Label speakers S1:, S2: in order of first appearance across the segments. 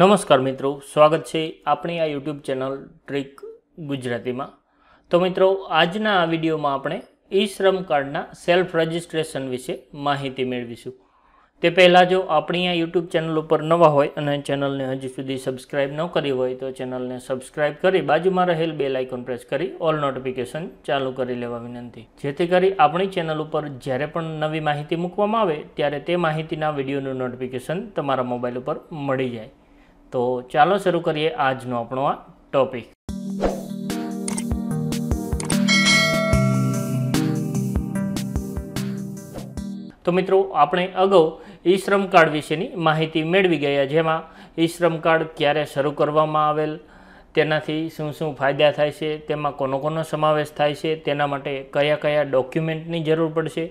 S1: નમસ્કાર મિત્રો સ્વાગત છે આપણી આ યુટ્યુબ ચેનલ ટ્રીક ગુજરાતીમાં તો મિત્રો આજના આ વિડીયોમાં આપણે ઈ શ્રમ કાર્ડના સેલ્ફ રજિસ્ટ્રેશન વિશે માહિતી મેળવીશું તે પહેલાં જો આપણી આ યુટ્યુબ ચેનલ ઉપર નવા હોય અને ચેનલને હજી સુધી સબસ્ક્રાઇબ ન કરી હોય તો ચેનલને સબસ્ક્રાઇબ કરી બાજુમાં રહેલ બે લાઇકોન પ્રેસ કરી ઓલ નોટિફિકેશન ચાલુ કરી લેવા વિનંતી જેથી કરી આપણી ચેનલ ઉપર જ્યારે પણ નવી માહિતી મૂકવામાં આવે ત્યારે તે માહિતીના વિડીયોનું નોટિફિકેશન તમારા મોબાઈલ ઉપર મળી જાય તો ચાલો શરૂ કરીએ આજનો આપણો આ ટોપિક તો મિત્રો આપણે અગાઉ ઈ શ્રમ કાર્ડ વિશેની માહિતી મેળવી ગયા જેમાં ઈ શ્રમ કાર્ડ ક્યારે શરૂ કરવામાં આવેલ તેનાથી શું શું ફાયદા થાય છે તેમાં કોનો કોનો સમાવેશ થાય છે તેના માટે કયા કયા ડોક્યુમેન્ટની જરૂર પડશે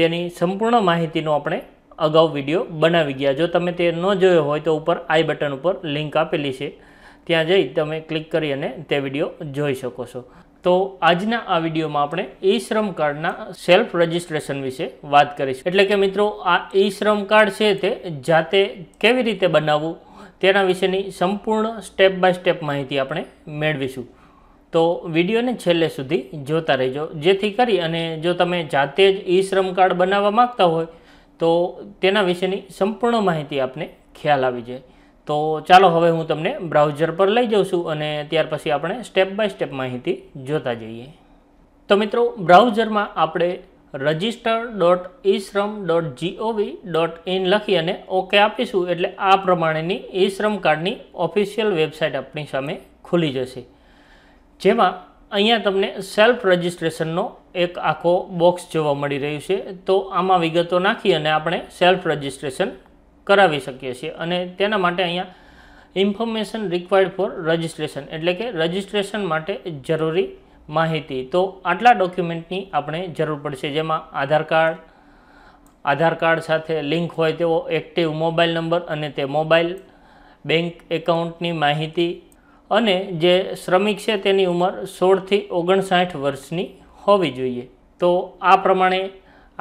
S1: તેની સંપૂર્ણ માહિતીનો આપણે અગાઉ વિડીયો બનાવી ગયા જો તમે તે ન જોયો હોય તો ઉપર આઈ બટન ઉપર લિંક આપેલી છે ત્યાં જઈ તમે ક્લિક કરી અને તે વિડીયો જોઈ શકો છો તો આજના આ વિડીયોમાં આપણે ઈ શ્રમ કાર્ડના સેલ્ફ રજિસ્ટ્રેશન વિશે વાત કરીશું એટલે કે મિત્રો આ ઈ શ્રમ કાર્ડ છે તે જાતે કેવી રીતે બનાવવું તેના વિશેની સંપૂર્ણ સ્ટેપ બાય સ્ટેપ માહિતી આપણે મેળવીશું તો વિડીયોને છેલ્લે સુધી જોતા રહેજો જેથી કરી અને જો તમે જાતે જ ઈ શ્રમ કાર્ડ બનાવવા માગતા હોય તો તેના વિશેની સંપૂર્ણ માહિતી આપને ખ્યાલ આવી જાય તો ચાલો હવે હું તમને બ્રાઉઝર પર લઈ જાઉં છું અને ત્યાર પછી આપણે સ્ટેપ બાય સ્ટેપ માહિતી જોતા જઈએ તો મિત્રો બ્રાઉઝરમાં આપણે register dot eShram dot G O V dot in લખી અને ઓકે આપીશું એટલે આ પ્રમાણેની ઈશ્રમ કાર્ડની ઓફિશિયલ વેબસાઇટ આપણી સામે ખુલી જશે જેમાં અહીંયા તમને સેલ્ફ રજિસ્ટ્રેશનનો એક આખો બોક્સ જોવા મળી રહ્યું છે તો આમાં વિગતો નાખી અને આપણે સેલ્ફ રજિસ્ટ્રેશન કરાવી શકીએ છીએ અને તેના માટે અહીંયા ઇન્ફોર્મેશન રિક્વાયર્ડ ફોર રજિસ્ટ્રેશન એટલે કે રજિસ્ટ્રેશન માટે જરૂરી માહિતી તો આટલા ડોક્યુમેન્ટની આપણે જરૂર પડશે જેમાં આધાર કાર્ડ આધાર કાર્ડ સાથે લિંક હોય તેવો એક્ટિવ મોબાઈલ નંબર અને તે મોબાઈલ બેંક એકાઉન્ટની માહિતી અને જે શ્રમિક છે તેની ઉંમર સોળથી ઓગણસાઠ વર્ષની હોવી જોઈએ તો આ પ્રમાણે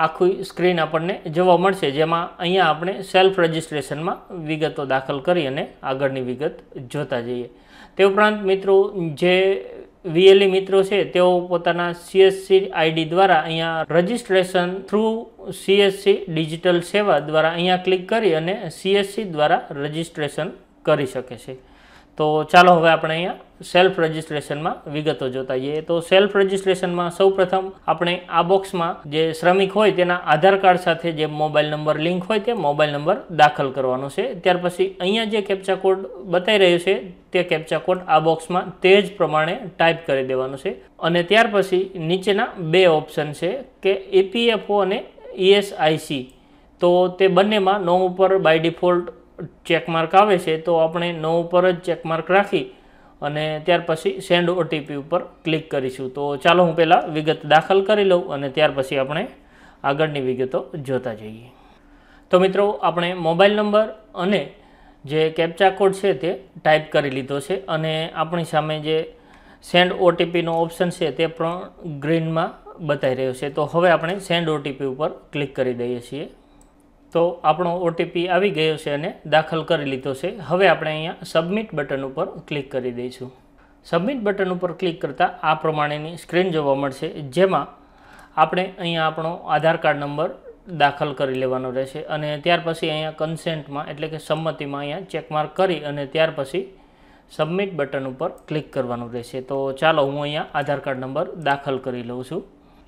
S1: આખી સ્ક્રીન આપણને જોવા મળશે જેમાં અહીંયા આપણે સેલ્ફ રજિસ્ટ્રેશનમાં વિગતો દાખલ કરી અને આગળની વિગત જોતા જઈએ તે ઉપરાંત મિત્રો જે વીએલઈ e મિત્રો છે તેઓ પોતાના સીએસસી આઈડી દ્વારા અહીંયા રજિસ્ટ્રેશન થ્રુ સીએસસી ડિજિટલ સેવા દ્વારા અહીંયા ક્લિક કરી અને સીએસસી દ્વારા રજિસ્ટ્રેશન કરી શકે છે તો ચાલો હવે આપણે અહીંયા સેલ્ફ રજિસ્ટ્રેશનમાં વિગતો જોતા જઈએ તો સેલ્ફ રજિસ્ટ્રેશનમાં સૌપ્રથમ આપણે આ બોક્સમાં જે શ્રમિક હોય તેના આધાર કાર્ડ સાથે જે મોબાઈલ નંબર લિંક હોય તે મોબાઈલ નંબર દાખલ કરવાનો છે ત્યાર પછી અહીંયા જે કેપ્ચા કોડ બતાવી રહ્યો છે તે કેપ્ચા કોડ આ બોક્સમાં તે જ પ્રમાણે ટાઈપ કરી દેવાનો છે અને ત્યાર પછી નીચેના બે ઓપ્શન છે કે એપીએફઓ અને ઈએસઆઈસી e તો તે બંનેમાં નો ઉપર બાય ડિફોલ્ટ ચેકમાર્ક આવે છે તો આપણે નો ઉપર જ ચેકમાર્ક રાખી અને ત્યાર પછી સેન્ડ ઓટીપી ઉપર ક્લિક કરીશું તો ચાલો હું પહેલાં વિગત દાખલ કરી લઉં અને ત્યાર પછી આપણે આગળની વિગતો જોતા જઈએ તો મિત્રો આપણે મોબાઈલ નંબર અને જે કેપ્ચા કોડ છે તે ટાઈપ કરી લીધો છે અને આપણી સામે જે સેન્ડ ઓટીપીનો ઓપ્શન છે તે પણ ગ્રીનમાં બતાવી રહ્યો છે તો હવે આપણે સેન્ડ ઓટીપી ઉપર ક્લિક કરી દઈએ છીએ તો આપણો ઓટીપી આવી ગયો છે અને દાખલ કરી લીધો છે હવે આપણે અહીંયા સબમિટ બટન ઉપર ક્લિક કરી દઈશું સબમિટ બટન ઉપર ક્લિક કરતાં આ પ્રમાણેની સ્ક્રીન જોવા મળશે જેમાં આપણે અહીંયા આપણો આધાર કાર્ડ નંબર દાખલ કરી લેવાનો રહેશે અને ત્યાર પછી અહીંયા કન્સેન્ટમાં એટલે કે સંમતિમાં અહીંયા ચેકમાર્ક કરી અને ત્યાર પછી સબમિટ બટન ઉપર ક્લિક કરવાનું રહેશે તો ચાલો હું અહીંયા આધાર કાર્ડ નંબર દાખલ કરી લઉં છું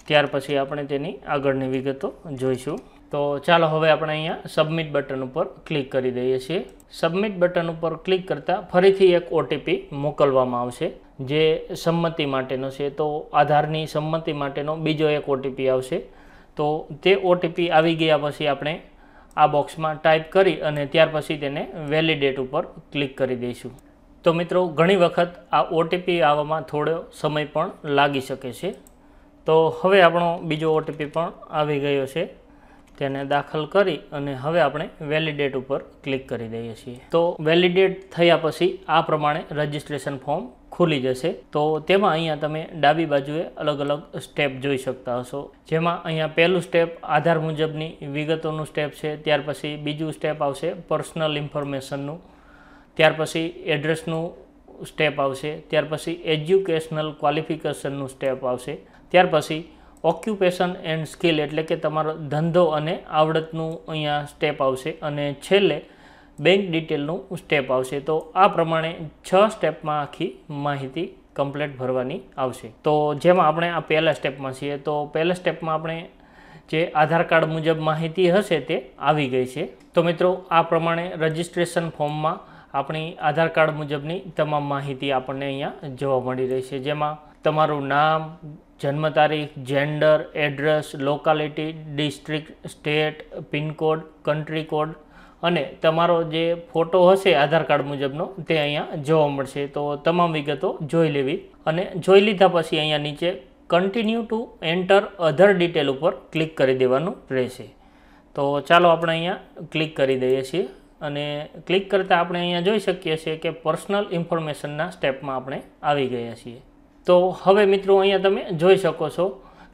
S1: ત્યાર પછી આપણે તેની આગળની વિગતો જોઈશું તો ચાલો હવે આપણે અહીંયા સબમિટ બટન ઉપર ક્લિક કરી દઈએ છીએ સબમિટ બટન ઉપર ક્લિક કરતાં ફરીથી એક ઓટીપી મોકલવામાં આવશે જે સંમતિ માટેનો છે તો આધારની સંમતિ માટેનો બીજો એક ઓટીપી આવશે તો તે ઓટીપી આવી ગયા પછી આપણે આ બોક્સમાં ટાઈપ કરી અને ત્યાર પછી તેને વેલિડેટ ઉપર ક્લિક કરી દઈશું તો મિત્રો ઘણી વખત આ ઓટીપી આવવામાં થોડો સમય પણ લાગી શકે છે તો હવે આપણો બીજો ઓટીપી પણ આવી ગયો છે તેને દાખલ કરી અને હવે આપણે વેલિડેટ ઉપર ક્લિક કરી દઈએ છીએ તો વેલિડેટ થયા પછી આ પ્રમાણે રજિસ્ટ્રેશન ફોર્મ ખુલી જશે તો તેમાં અહીંયા તમે ડાબી બાજુએ અલગ અલગ સ્ટેપ જોઈ શકતા હશો જેમાં અહીંયા પહેલું સ્ટેપ આધાર મુજબની વિગતોનું સ્ટેપ છે ત્યાર પછી બીજું સ્ટેપ આવશે પર્સનલ ઇન્ફોર્મેશનનું ત્યાર પછી એડ્રેસનું સ્ટેપ આવશે ત્યાર પછી એજ્યુકેશનલ ક્વોલિફિકેશનનું સ્ટેપ આવશે ત્યાર પછી ઓક્યુપેશન એન્ડ સ્કિલ એટલે કે તમારો ધંધો અને આવડતનું અહીંયા સ્ટેપ આવશે અને છેલ્લે બેંક ડિટેલનું સ્ટેપ આવશે તો આ પ્રમાણે છ સ્ટેપમાં આખી માહિતી કમ્પ્લેટ ભરવાની આવશે તો જેમાં આપણે આ પહેલા સ્ટેપમાં છીએ તો પહેલા સ્ટેપમાં આપણે જે આધાર કાર્ડ મુજબ માહિતી હશે તે આવી ગઈ છે તો મિત્રો આ પ્રમાણે રજિસ્ટ્રેશન ફોર્મમાં આપણી આધાર કાર્ડ મુજબની તમામ માહિતી આપણને અહીંયા જોવા મળી રહી છે જેમાં તમારું નામ જન્મ તારીખ gender address locality district state pincode country code અને તમારો જે ફોટો હશે આધાર કાર્ડ મુજબનો તે અહીંયા જોવા મળશે તો તમામ વિગતો જોઈ લેવી અને જોઈ લીધા પછી અહીંયા નીચે continue to enter other detail ઉપર ક્લિક કરી દેવાનું રહેશે તો ચાલો આપણે અહીંયા ક્લિક કરી દઈએ છીએ અને ક્લિક કરતાં આપણે અહીંયા જોઈ શકીએ છીએ કે પર્સનલ ઇન્ફોર્મેશનના સ્ટેપમાં આપણે આવી ગયા છીએ તો હવે મિત્રો અહીંયા તમે જોઈ શકો છો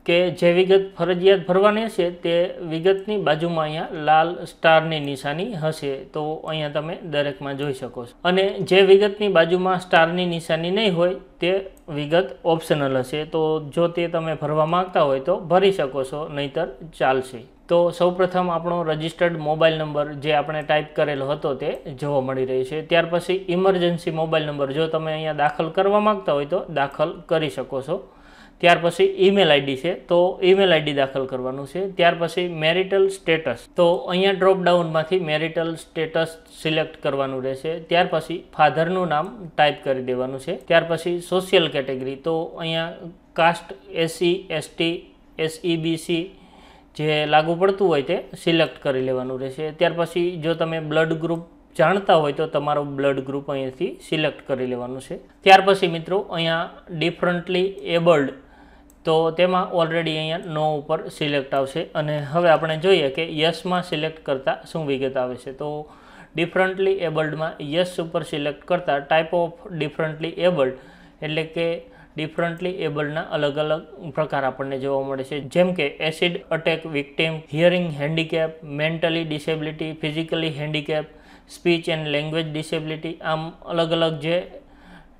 S1: કે જે વિગત ફરજિયાત ભરવાની હશે તે વિગતની બાજુમાં અહીંયા લાલ સ્ટારની નિશાની હશે તો અહીંયા તમે દરેકમાં જોઈ શકો છો અને જે વિગતની બાજુમાં સ્ટારની નિશાની નહીં હોય તે વિગત ઓપ્શનલ હશે તો જો તે તમે ભરવા માગતા હોય તો ભરી શકો છો નહીતર ચાલશે તો સૌપ્રથમ આપણો રજિસ્ટર્ડ મોબાઈલ નંબર જે આપણે ટાઈપ કરેલો હતો તે જોવા મળી રહ્યો છે ત્યાર પછી ઇમરજન્સી મોબાઈલ નંબર જો તમે અહીંયા દાખલ કરવા માગતા હોય તો દાખલ કરી શકો છો ત્યાર પછી ઈમેલ આઈડી છે તો ઈમેલ આઈડી દાખલ કરવાનું છે ત્યાર પછી મેરિટલ સ્ટેટસ તો અહીંયા ડ્રોપડાઉનમાંથી મેરિટલ સ્ટેટસ સિલેક્ટ કરવાનું રહેશે ત્યાર પછી ફાધરનું નામ ટાઈપ કરી દેવાનું છે ત્યાર પછી સોશિયલ કેટેગરી તો અહીંયા કાસ્ટ એસસી એસટી એસઈબીસી જે લાગુ પડતું હોય તે સિલેક્ટ કરી લેવાનું રહેશે ત્યાર પછી જો તમે બ્લડ ગ્રુપ જાણતા હોય તો તમારો બ્લડ ગ્રુપ અહીંયાથી સિલેક્ટ કરી લેવાનું છે ત્યાર પછી મિત્રો અહીંયા ડિફરન્ટલી એબલ્ડ તો તેમાં ઓલરેડી અહીંયા નો ઉપર સિલેક્ટ આવશે અને હવે આપણે જોઈએ કે યસમાં સિલેક્ટ કરતાં શું વિગત આવે છે તો ડિફરન્ટલી એબલ્ડમાં યસ ઉપર સિલેક્ટ કરતાં ટાઈપ ઓફ ડિફરન્ટલી એબલ્ડ એટલે કે ડિફરન્ટલી એબલના અલગ અલગ પ્રકાર આપણને જોવા મળે છે જેમ કે acid attack victim hearing handicap mentally disability physically handicap speech and language disability આમ અલગ અલગ જે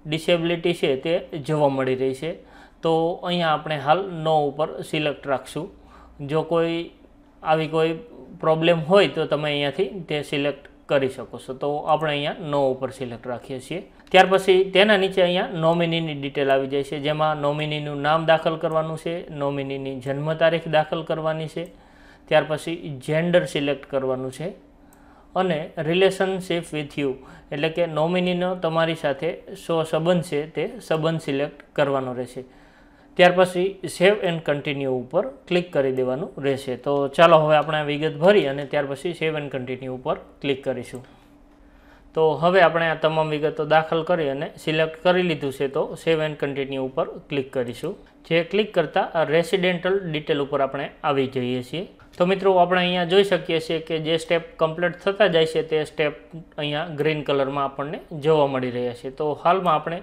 S1: ડિસેબિલિટી છે તે જોવા મળી રહી છે તો અહીંયા આપણે હાલ નો ઉપર સિલેક્ટ રાખશું જો કોઈ આવી કોઈ પ્રોબ્લેમ હોય તો તમે અહીંયાથી તે સિલેક્ટ કરી શકો છો તો આપણે અહીંયા નો ઉપર સિલેક્ટ રાખીએ છીએ ત્યાર પછી તેના નીચે અહીંયા નોમિનીની ડિટેલ આવી જાય છે જેમાં નોમિનીનું નામ દાખલ કરવાનું છે નોમિનીની જન્મ તારીખ દાખલ કરવાની છે ત્યાર પછી જેન્ડર સિલેક્ટ કરવાનું છે અને રિલેશનશીપ વિથ યુ એટલે કે નોમિનીનો તમારી સાથે સો સંબંધ છે તે સંબંધ સિલેક્ટ કરવાનો રહેશે ત્યાર પછી સેવ એન્ડ કન્ટિન્યુ ઉપર ક્લિક કરી દેવાનું રહેશે તો ચાલો હવે આપણે આ વિગત ભરી અને ત્યાર પછી સેવ એન્ડ કન્ટિન્યુ ઉપર ક્લિક કરીશું તો હવે આપણે આ તમામ વિગતો દાખલ કરી અને સિલેક્ટ કરી લીધું છે તો સેવ એન્ડ કન્ટિન્યુ ઉપર ક્લિક કરીશું જે ક્લિક કરતાં રેસિડેન્ટલ ડિટેલ ઉપર આપણે આવી જઈએ છીએ તો મિત્રો આપણે અહીંયા જોઈ શકીએ છીએ કે જે સ્ટેપ કમ્પ્લીટ થતા જાય છે તે સ્ટેપ અહીંયા ગ્રીન કલરમાં આપણને જોવા મળી રહ્યા છે તો હાલમાં આપણે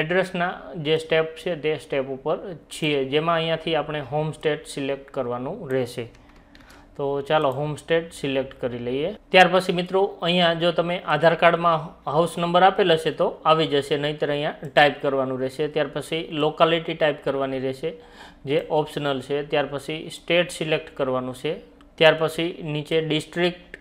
S1: એડ્રેસના જે સ્ટેપ છે તે સ્ટેપ ઉપર છીએ જેમાં અહીંયાથી આપણે હોમ સ્ટેટ સિલેક્ટ કરવાનું રહેશે તો ચાલો હોમ સ્ટેટ સિલેક્ટ કરી લઈએ ત્યાર પછી મિત્રો અહીંયા જો તમે આધાર કાર્ડમાં હાઉસ નંબર આપેલ હશે તો આવી જશે નહીંતર અહીંયા ટાઈપ કરવાનું રહેશે ત્યાર પછી લોકાલિટી ટાઈપ કરવાની રહેશે જે ઓપ્શનલ છે ત્યાર પછી સ્ટેટ સિલેક્ટ કરવાનું છે ત્યાર પછી નીચે ડિસ્ટ્રિક્ટ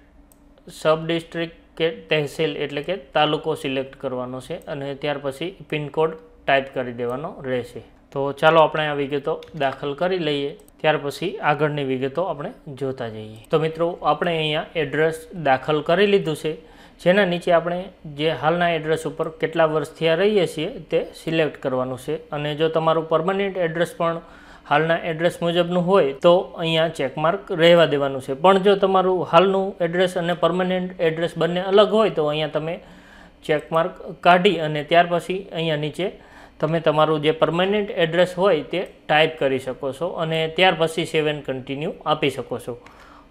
S1: સબ ડિસ્ટ્રિક્ટ કે તહેસીલ એટલે કે તાલુકો સિલેક્ટ કરવાનો છે અને ત્યાર પછી પિનકોડ ટાઈપ કરી દેવાનો રહેશે તો ચાલો આપણે આ વિગતો દાખલ કરી લઈએ ત્યાર પછી આગળની વિગતો આપણે જોતા જઈએ તો મિત્રો આપણે અહીંયા એડ્રેસ દાખલ કરી લીધું છે જેના નીચે આપણે જે હાલના એડ્રેસ ઉપર કેટલા વર્ષથી આ રહીએ છીએ તે સિલેક્ટ કરવાનું છે અને જો તમારું પરમનન્ટ એડ્રેસ પણ હાલના એડ્રેસ મુજબનું હોય તો અહીંયા ચેકમાર્ક રહેવા દેવાનું છે પણ જો તમારું હાલનું એડ્રેસ અને પરમનન્ટ એડ્રેસ બંને અલગ હોય તો અહીંયા તમે ચેકમાર્ક કાઢી અને ત્યાર પછી અહીંયા નીચે તમે તમારું જે પરમનન્ટ એડ્રેસ હોય તે ટાઈપ કરી શકો છો અને ત્યાર પછી સેવ કન્ટિન્યુ આપી શકો છો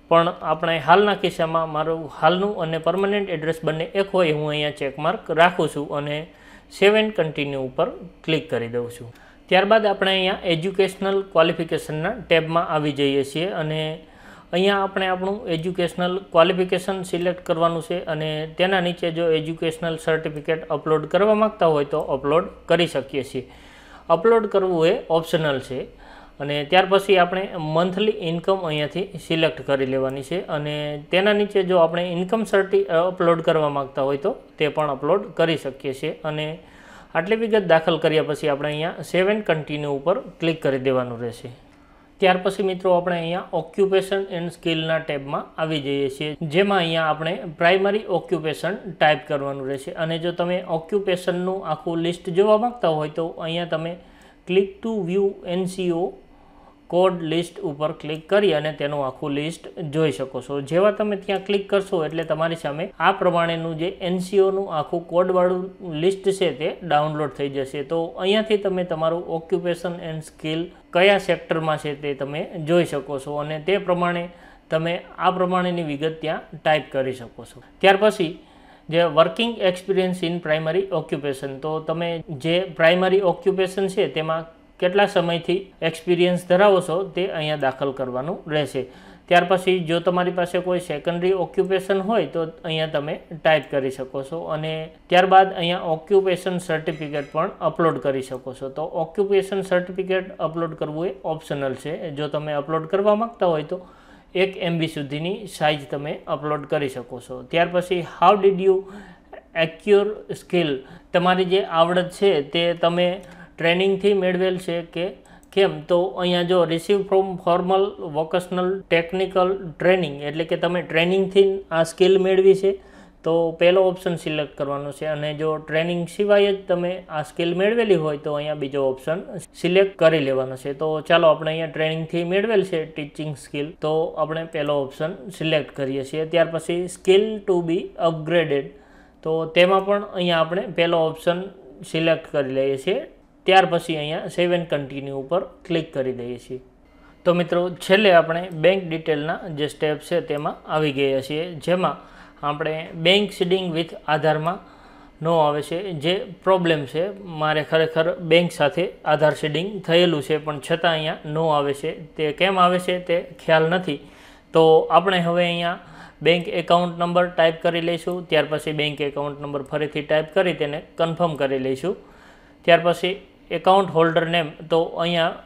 S1: પણ આપણે હાલના કિસ્સામાં મારું હાલનું અને પરમનન્ટ એડ્રેસ બંને એક હોય હું અહીંયા ચેકમાર્ક રાખું છું અને સેવ એન્ડ કન્ટિન્યુ ઉપર ક્લિક કરી દઉં છું ત્યારબાદ આપણે અહીંયા એજ્યુકેશનલ ક્વોલિફિકેશનના ટેબમાં આવી જઈએ છીએ અને અહીંયા આપણે આપણું એજ્યુકેશનલ ક્વોલિફિકેશન સિલેક્ટ કરવાનું છે અને તેના નીચે જો એજ્યુકેશનલ સર્ટિફિકેટ અપલોડ કરવા માગતા હોય તો અપલોડ કરી શકીએ છીએ અપલોડ કરવું એ ઓપ્શનલ છે અને ત્યાર પછી આપણે મંથલી ઇન્કમ અહીંયાથી સિલેક્ટ કરી લેવાની છે અને તેના નીચે જો આપણે ઇન્કમ સર્ટિ અપલોડ કરવા માગતા હોય તો તે પણ અપલોડ કરી શકીએ છીએ અને આટલી વિગત દાખલ કર્યા પછી આપણે અહીંયા સેવન એન્ડ કન્ટિન્યુ ઉપર ક્લિક કરી દેવાનું રહેશે ત્યાર પછી મિત્રો આપણે અહીંયા ઓક્યુપેશન એન્ડ સ્કિલના ટેબમાં આવી જઈએ છીએ જેમાં અહીંયા આપણે પ્રાઇમરી ઓક્યુપેશન ટાઈપ કરવાનું રહેશે અને જો તમે ઓક્યુપેશનનું આખું લિસ્ટ જોવા માગતા હોય તો અહીંયા તમે click to view N C O code list ઉપર ક્લિક કરી અને તેનું આખું લિસ્ટ જોઈ શકો છો જેવા તમે ત્યાં ક્લિક કરશો એટલે તમારી સામે આ પ્રમાણેનું જે એનસીઓનું આખું કોડવાળું લિસ્ટ છે તે ડાઉનલોડ થઈ જશે તો અહીંયાથી તમે તમારું ઓક્યુપેશન એન્ડ સ્કિલ કયા સેક્ટરમાં છે તે તમે જોઈ શકો છો અને તે પ્રમાણે તમે આ પ્રમાણેની વિગત ત્યાં ટાઈપ કરી શકો છો ત્યાર પછી જે working experience in primary occupation તો તમે જે પ્રાઇમરી ઓક્યુપેશન છે તેમાં કેટલા સમયથી એક્સપિરિયન્સ ધરાવો છો તે અહીંયા દાખલ કરવાનું રહેશે ત્યાર પછી જો તમારી પાસે કોઈ સેકન્ડરી ઓક્યુપેશન હોય તો અહીંયા તમે ટાઈપ કરી શકો છો અને ત્યારબાદ અહીંયા ઓક્યુપેશન સર્ટિફિકેટ પણ અપલોડ કરી શકો છો તો ઓક્યુપેશન સર્ટિફિકેટ અપલોડ કરવું એ ઓપ્શનલ છે જો તમે અપલોડ કરવા માગતા હોય તો એક એમબી સુધીની સાઇઝ તમે અપલોડ કરી શકો છો ત્યાર પછી how did you acquire skill તમારી જે આવડત છે તે તમે ટ્રેનિંગથી મેળવેલ છે કે કેમ તો અહીંયા જો receive from formal vocational technical training એટલે કે તમે ટ્રેનિંગથી આ સ્કિલ મેળવી છે તો પહેલો ઓપ્શન સિલેક્ટ કરવાનો છે અને જો ટ્રેનિંગ સિવાય જ તમે આ સ્કિલ મેળવેલી હોય તો અહીંયા બીજો ઓપ્શન સિલેક્ટ કરી લેવાનો છે તો ચાલો આપણે અહીંયા ટ્રેનિંગથી મેળવેલ છે ટીચિંગ સ્કિલ તો આપણે પહેલો ઓપ્શન સિલેક્ટ કરીએ છીએ ત્યાર પછી સ્કિલ ટુ બી અપગ્રેડેડ તો તેમાં પણ અહીંયા આપણે પહેલો ઓપ્શન સિલેક્ટ કરી લઈએ છીએ ત્યાર પછી અહીંયા સેવ એન્ડ કન્ટિન્યુ ઉપર ક્લિક કરી દઈએ છીએ તો મિત્રો છેલ્લે આપણે બેંક ડિટેલના જે સ્ટેપ છે તેમાં આવી ગયા છીએ જેમાં આપણે બેંક સીડિંગ વિથ આધારમાં નો આવે છે જે પ્રોબ્લેમ છે મારે ખરેખર બેંક સાથે આધાર સીડિંગ થયેલું છે પણ છતાં અહીંયા નો આવે છે તે કેમ આવે છે તે ખ્યાલ નથી તો આપણે હવે અહીંયા બેંક એકાઉન્ટ નંબર ટાઈપ કરી લઈશું ત્યાર પછી બેંક એકાઉન્ટ નંબર ફરીથી ટાઈપ કરી તેને કન્ફર્મ કરી લઈશું ત્યાર પછી એકાઉન્ટ હોલ્ડર નેમ તો અહીંયા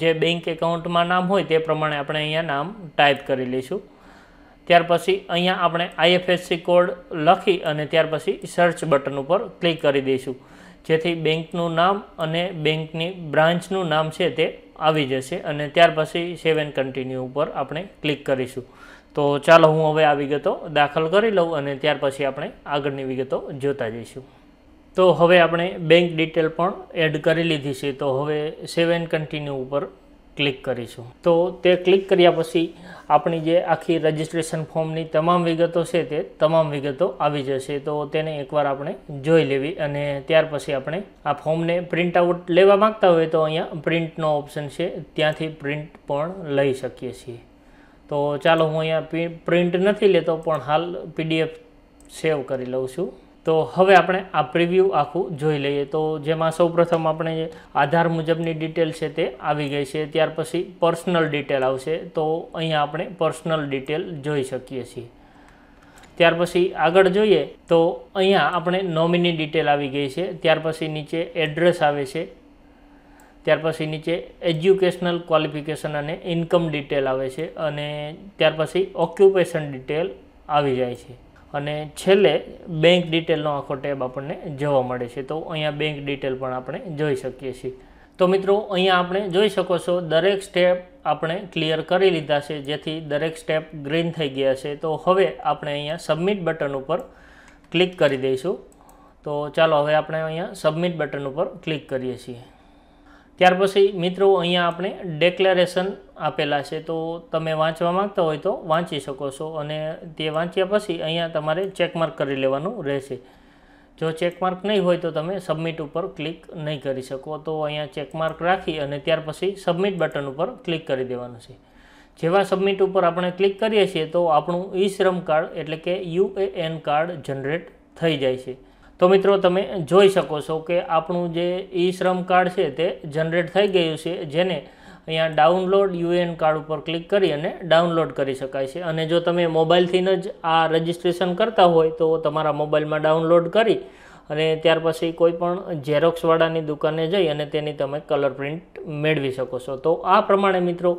S1: જે બેંક એકાઉન્ટમાં નામ હોય તે પ્રમાણે આપણે અહીંયા નામ ટાઈપ કરી લઈશું ત્યાર પછી અહીંયા આપણે આઈએફએસસી કોડ લખી અને ત્યાર પછી સર્ચ બટન ઉપર ક્લિક કરી દઈશું જેથી બેંકનું નામ અને બેંકની બ્રાન્ચનું નામ છે તે આવી જશે અને ત્યાર પછી સેવ એન્ડ કન્ટિન્યુ ઉપર આપણે ક્લિક કરીશું તો ચાલો હું હવે આ વિગતો દાખલ કરી લઉં અને ત્યાર પછી આપણે આગળની વિગતો જોતા જઈશું તો હવે આપણે બેંક ડિટેલ પણ એડ કરી લીધી છે તો હવે સેવ એન્ડ કન્ટિન્યુ ઉપર ક્લિક કરીશું તો તે ક્લિક કર્યા પછી આપણી જે આખી રજિસ્ટ્રેશન ફોર્મની તમામ વિગતો છે તે તમામ વિગતો આવી જશે તો તેને એકવાર આપણે જોઈ લેવી અને ત્યાર પછી આપણે આ ફોર્મને પ્રિન્ટ આઉટ લેવા માગતા હોય તો અહીંયા પ્રિન્ટનો ઓપ્શન છે ત્યાંથી પ્રિન્ટ પણ લઈ શકીએ છીએ તો ચાલો હું અહીંયા પ્રિન્ટ નથી લેતો પણ હાલ પીડીએફ સેવ કરી લઉં છું તો હવે આપણે આ પ્રિવ્યૂ આખું જોઈ લઈએ તો જેમાં સૌપ્રથમ આપણે આધાર મુજબની ડિટેલ છે તે આવી ગઈ છે ત્યાર પછી પર્સનલ ડિટેલ આવશે તો અહીંયા આપણે પર્સનલ ડિટેલ જોઈ શકીએ છીએ ત્યાર પછી આગળ જોઈએ તો અહીંયા આપણે નોમિની ડિટેલ આવી ગઈ છે ત્યાર પછી નીચે એડ્રેસ આવે છે ત્યાર પછી નીચે એજ્યુકેશનલ ક્વોલિફિકેશન અને ઇન્કમ ડિટેલ આવે છે અને ત્યાર પછી ઓક્યુપેશન ડિટેલ આવી જાય છે અને છેલ્લે બેંક ડિટેલનો આખો ટેબ આપણને જોવા મળે છે તો અહીંયા બેંક ડિટેલ પણ આપણે જોઈ શકીએ છીએ તો મિત્રો અહીંયા આપણે જોઈ શકો છો દરેક સ્ટેપ આપણે ક્લિયર કરી લીધા છે જેથી દરેક સ્ટેપ ગ્રીન થઈ ગયા છે તો હવે આપણે અહીંયા સબમિટ બટન ઉપર ક્લિક કરી દઈશું તો ચાલો હવે આપણે અહીંયા સબમિટ બટન ઉપર ક્લિક કરીએ છીએ ત્યાર પછી મિત્રો અહીંયા આપણે ડેક્લેરેશન આપેલા છે તો તમે વાંચવા માંગતા હોય તો વાંચી શકો છો અને તે વાંચ્યા પછી અહીંયા તમારે ચેકમાર્ક કરી લેવાનું રહેશે જો ચેકમાર્ક નહીં હોય તો તમે સબમિટ ઉપર ક્લિક નહીં કરી શકો તો અહીંયા ચેકમાર્ક રાખી અને ત્યાર પછી સબમિટ બટન ઉપર ક્લિક કરી દેવાનું છે જેવા સબમિટ ઉપર આપણે ક્લિક કરીએ છીએ તો આપણું ઈ શ્રમ કાર્ડ એટલે કે યુએએન કાર્ડ જનરેટ થઈ જાય છે તો મિત્રો તમે જોઈ શકો છો કે આપણું જે ઈ શ્રમ કાર્ડ છે તે જનરેટ થઈ ગયું છે જેને અહીંયા ડાઉનલોડ યુએન કાર્ડ ઉપર ક્લિક કરી અને ડાઉનલોડ કરી શકાય છે અને જો તમે મોબાઈલથી જ આ રજિસ્ટ્રેશન કરતા હોય તો તમારા મોબાઈલમાં ડાઉનલોડ કરી અને ત્યાર પછી કોઈપણ પણ ઝેરોક્સવાળાની દુકાને જઈ અને તેની તમે કલર પ્રિન્ટ મેળવી શકો છો તો આ પ્રમાણે મિત્રો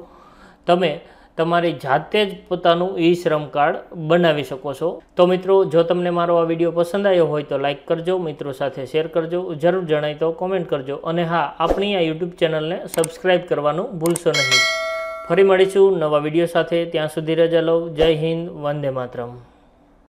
S1: તમે તમારી જાતે જ પોતાનું ઈ શ્રમ કાર્ડ બનાવી શકો છો તો મિત્રો જો તમને મારો આ વિડીયો પસંદ આવ્યો હોય તો લાઇક કરજો મિત્રો સાથે શેર કરજો જરૂર જણાય તો કોમેન્ટ કરજો અને હા આપણી આ યુટ્યુબ ચેનલને સબસ્ક્રાઈબ કરવાનું ભૂલશો નહીં ફરી મળીશું નવા વિડીયો સાથે ત્યાં સુધી રજા લઉં જય હિન્દ વંદે માતરમ